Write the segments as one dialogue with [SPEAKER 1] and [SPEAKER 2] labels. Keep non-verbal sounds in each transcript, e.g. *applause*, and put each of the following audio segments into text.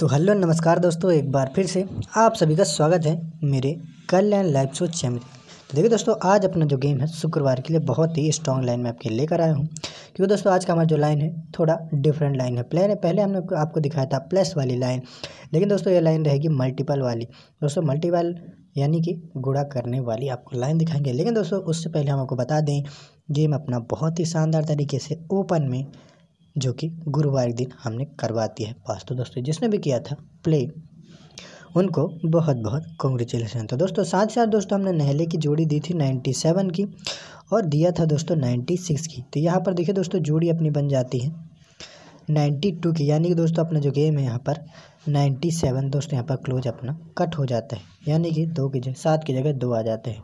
[SPEAKER 1] तो हेलो नमस्कार दोस्तों एक बार फिर से आप सभी का स्वागत है मेरे कल्याण लाइव शो चैनल तो देखिए दोस्तों आज अपना जो गेम है शुक्रवार के लिए बहुत ही स्ट्रॉन्ग लाइन में आपके लेकर आया हूँ क्योंकि दोस्तों आज का हमारा जो लाइन है थोड़ा डिफरेंट लाइन है प्लेन है पहले हमने आपको दिखाया था प्लस वाली लाइन लेकिन दोस्तों ये लाइन रहेगी मल्टीपल वाली दोस्तों मल्टीपल यानी कि गुड़ा करने वाली आपको लाइन दिखाएंगे लेकिन दोस्तों उससे पहले हम आपको बता दें गेम अपना बहुत ही शानदार तरीके से ओपन में जो कि गुरुवार दिन हमने करवा दिया है पास तो दोस्तों जिसने भी किया था प्ले उनको बहुत बहुत कॉन्ग्रेचुलेसन तो दोस्तों साथ साथ दोस्तों हमने नहले की जोड़ी दी थी 97 की और दिया था दोस्तों 96 की तो यहाँ पर देखिए दोस्तों जोड़ी अपनी बन जाती है 92 की यानी कि दोस्तों अपना जो गेम है यहाँ पर 97 दोस्तों यहाँ पर क्लोज अपना कट हो जाता है यानी कि दो की जगह सात की जगह दो आ जाते हैं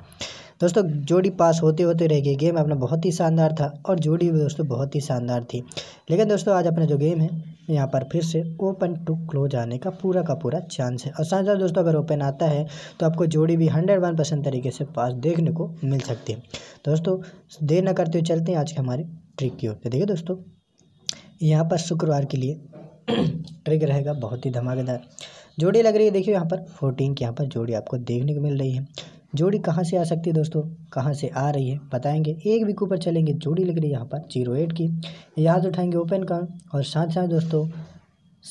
[SPEAKER 1] दोस्तों जोड़ी पास होते होते रह गई गेम अपना बहुत ही शानदार था और जोड़ी भी दोस्तों बहुत ही शानदार थी लेकिन दोस्तों आज अपना जो गेम है यहाँ पर फिर से ओपन टू क्लोज आने का पूरा का पूरा चांस है और साथ साथ दोस्तों अगर ओपन आता है तो आपको जोड़ी भी हंड्रेड वन परसेंट तरीके से पास देखने को मिल सकती है दोस्तों देर न करते हुए चलते हैं आज के हमारे ट्रिक की ओर तो देखिए दोस्तों यहाँ पर शुक्रवार के लिए ट्रिक *clears throat* रहेगा बहुत ही धमाकेदार जोड़ी लग रही है देखिए यहाँ पर फोर्टीन की यहाँ पर जोड़ी आपको देखने को मिल रही है जोड़ी कहाँ से आ सकती है दोस्तों कहाँ से आ रही है बताएंगे एक वीक ऊपर चलेंगे जोड़ी लग रही है यहाँ पर जीरो एट की यहाँ से उठाएंगे ओपन का और साथ साथ दोस्तों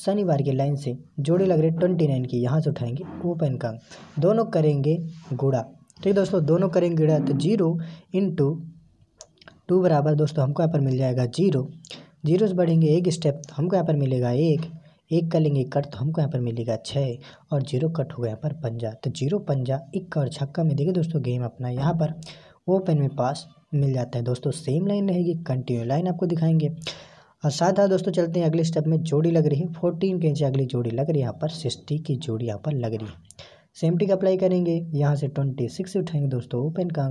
[SPEAKER 1] शनिवार की लाइन से जोड़ी लग रही है ट्वेंटी नाइन की यहाँ से उठाएंगे ओपन का दोनों करेंगे गुड़ा ठीक दोस्तों दोनों करेंगे गुड़ा तो जीरो इंटू टू बराबर दोस्तों हमको यहाँ पर मिल जाएगा जीरो जीरो से बढ़ेंगे एक स्टेप हमको यहाँ पर मिलेगा एक एक का लेंगे कट तो हमको यहाँ पर मिलेगा छः और जीरो कट होगा यहाँ पर पंजा तो जीरो पंजा इक्का और छक्का में देखिए दोस्तों गेम अपना यहाँ पर ओपन में पास मिल जाता है दोस्तों सेम लाइन रहेगी कंटिन्यू लाइन आपको दिखाएंगे और साथ साथ दोस्तों चलते हैं अगले स्टेप में जोड़ी लग रही है फोर्टीन के नीचे अगली जोड़ी लग रही है यहाँ पर सिक्सटी की जोड़ी यहाँ पर लग रही है सेम टिक अप्लाई करेंगे यहाँ से ट्वेंटी सिक्स उठाएंगे दोस्तों ओपन का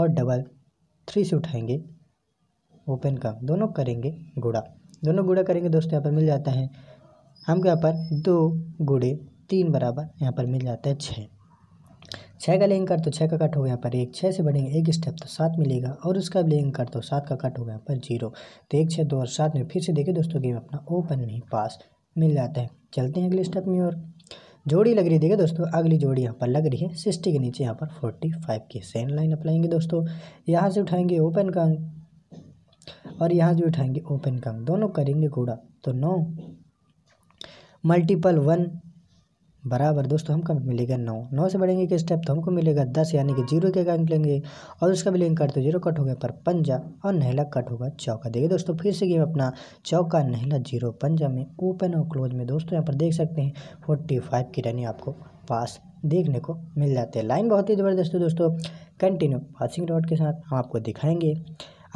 [SPEAKER 1] और डबल थ्री से उठाएंगे ओपन का दोनों करेंगे गुड़ा दोनों गुड़ा करेंगे दोस्तों यहाँ पर मिल जाता है हमको यहाँ पर दो गुड़े तीन बराबर यहाँ पर मिल जाता है छः छः का लेंग कर तो छः का कट हो गया यहाँ पर एक छः से बढ़ेंगे एक स्टेप तो सात मिलेगा और उसका लेंग कर तो सात का कट हो गया यहाँ पर जीरो तो एक छः दो और सात में फिर से देखिए दोस्तों गेम अपना ओपन में पास मिल जाता है चलते हैं अगले स्टेप में और जोड़ी लग रही है देखिए दोस्तों अगली जोड़ी यहाँ पर लग रही है सिक्सटी के नीचे यहाँ पर फोर्टी फाइव की सेम लाइन अपनाएंगे दोस्तों यहाँ से उठाएंगे ओपन का अंक और यहाँ से उठाएंगे ओपन का अंक दोनों करेंगे घोड़ा तो नौ मल्टीपल वन बराबर दोस्तों हमको मिलेगा नौ नौ से बढ़ेंगे कि स्टेप तो हमको मिलेगा दस यानी कि जीरो के कारण लेंगे और उसका भी लिंक तो जीरो कट होगा पर पंजा और नहला कट होगा चौका देखिए दोस्तों फिर से गेम अपना चौका नहला जीरो पंजा में ओपन और क्लोज में दोस्तों यहाँ पर देख सकते हैं फोर्टी फाइव की रनिंग आपको पास देखने को मिल जाते हैं लाइन बहुत ही ज़बरदस्त है दोस्तों कंटिन्यू पासिंग रॉड के साथ हम आपको दिखाएंगे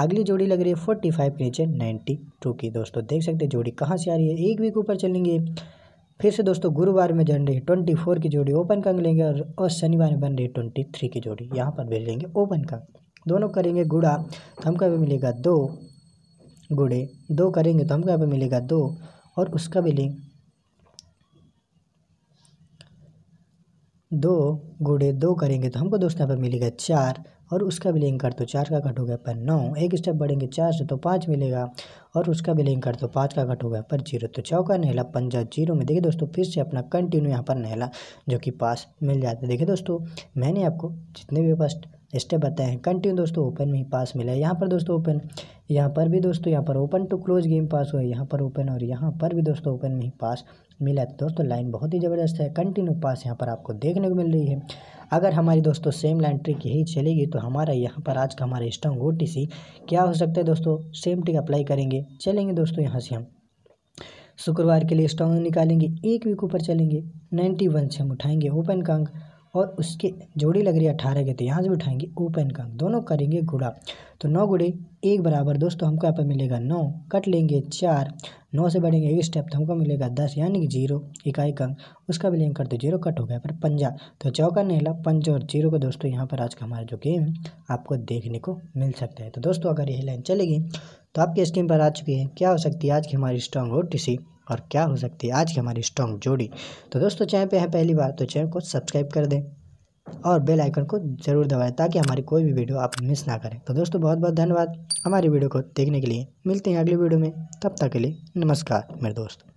[SPEAKER 1] अगली जोड़ी लग रही है फोर्टी फाइव के नीचे नाइन्टी टू की दोस्तों देख सकते हैं जोड़ी कहाँ से आ रही है एक वीक ऊपर चलेंगे फिर से दोस्तों गुरुवार में जन रही है ट्वेंटी फोर की जोड़ी ओपन कंग लेंगे और, शनिवार में बन रही है ट्वेंटी थ्री की जोड़ी यहाँ पर भेज लेंगे ओपन कंग दोनों करेंगे गुड़ा तो हमका भी मिलेगा दो गुड़े दो करेंगे तो हमका भी मिलेगा दो और उसका भी लिंक दो गुड़े दो करेंगे तो हमको दोस्तों यहाँ पर मिलेगा चार और उसका भी लिंक कर दो तो चार का घट हो गया पर नौ एक स्टेप बढ़ेंगे चार से तो पाँच मिलेगा और उसका भी लिंक कर दो तो पाँच का घट हो गया पर जीरो तो चौका नहला पंजा जीरो में देखिए दोस्तों फिर से अपना कंटिन्यू यहाँ पर नहला जो कि पास मिल जाता है देखिए दोस्तों मैंने आपको जितने भी फर्स्ट स्टेप बताए हैं कंटिन्यू दोस्तों ओपन में ही पास मिला है यहाँ पर दोस्तों ओपन यहाँ पर भी दोस्तों यहाँ पर open to close game pass हुआ है यहाँ पर ओपन और यहाँ पर भी दोस्तों ओपन में ही पास मिला तो दोस्तों लाइन बहुत ही ज़बरदस्त है कंटिन्यू पास यहाँ पर आपको देखने को मिल रही है अगर हमारी दोस्तों सेम लाइन ट्रिक यही चलेगी तो हमारा यहाँ पर आज का हमारा स्टॉन्ग ओ क्या हो सकता है दोस्तों सेम ट्रिक अप्लाई करेंगे चलेंगे दोस्तों यहाँ से हम शुक्रवार के लिए स्टॉन्ग निकालेंगे एक वीक ऊपर चलेंगे नाइन्टी वन से हम उठाएंगे ओपन कांग और उसके जोड़ी लग रही है अठारह के तो यहाँ से भी उठाएंगे ओपन का दोनों करेंगे गुड़ा तो नौ गुड़े एक बराबर दोस्तों हमको यहाँ पर मिलेगा नौ कट लेंगे चार नौ से बढ़ेंगे एक स्टेप तो हमको मिलेगा दस यानी कि जीरो इकाई अंक उसका भी लेंगे कर दो जीरो कट हो गया पर पंजा तो चौका नेला पंच और जीरो को दोस्तों यहाँ पर आज का हमारा जो गेम आपको देखने को मिल सकता है तो दोस्तों अगर यही लाइन चलेगी तो आपकी स्क्रीन पर आ चुकी है क्या हो सकती है आज की हमारी स्ट्रांग हो टी और क्या हो सकती है आज की हमारी स्ट्रॉन्ग जोड़ी तो दोस्तों चैनल पे है पहली बार तो चैनल को सब्सक्राइब कर दें और बेल आइकन को ज़रूर दबाएं ताकि हमारी कोई भी वीडियो आप मिस ना करें तो दोस्तों बहुत बहुत धन्यवाद हमारी वीडियो को देखने के लिए मिलते हैं अगली वीडियो में तब तक के लिए नमस्कार मेरे दोस्तों